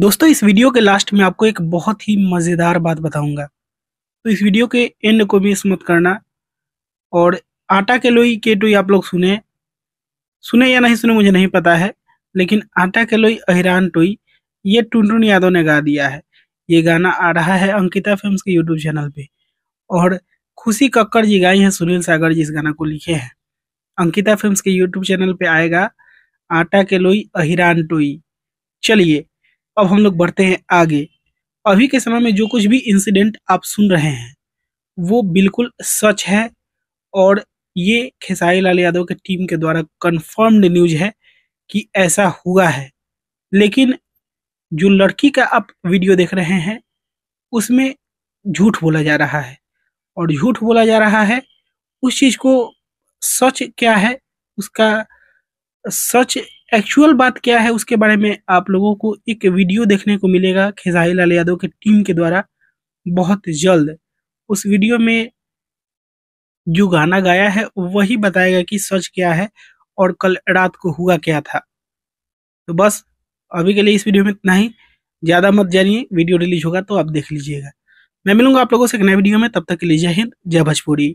दोस्तों इस वीडियो के लास्ट में आपको एक बहुत ही मज़ेदार बात बताऊंगा तो इस वीडियो के एंड को भी मत करना और आटा के लोई के टोई आप लोग सुने सुने या नहीं सुने मुझे नहीं पता है लेकिन आटा के लोई अहिरान टोई ये टुनटुन यादव ने गा दिया है ये गाना आ रहा है अंकिता फिल्म्स के यूट्यूब चैनल पे और खुशी कक्कर जी गाई हैं सुनील सागर जी इस गाना को लिखे हैं अंकिता फिल्म्स के यूट्यूब चैनल पे आएगा आटा के लोई अहिरान टोई चलिए अब हम लोग बढ़ते हैं आगे अभी के समय में जो कुछ भी इंसिडेंट आप सुन रहे हैं वो बिल्कुल सच है और ये खेसारी लाल यादव के टीम के द्वारा कन्फर्म्ड न्यूज है कि ऐसा हुआ है लेकिन जो लड़की का आप वीडियो देख रहे हैं उसमें झूठ बोला जा रहा है और झूठ बोला जा रहा है उस चीज को सच क्या है उसका सच एक्चुअल बात क्या है उसके बारे में आप लोगों को एक वीडियो देखने को मिलेगा खेसारी लाल यादव के टीम के द्वारा बहुत जल्द उस वीडियो में जो गाना गाया है वही बताएगा कि सच क्या है और कल रात को हुआ क्या था तो बस अभी के लिए इस वीडियो में इतना ही ज़्यादा मत जानिए वीडियो रिलीज होगा तो आप देख लीजिएगा मैं मिलूंगा आप लोगों से एक नए वीडियो में तब तक के लिए जय हिंद जय भोजपुरी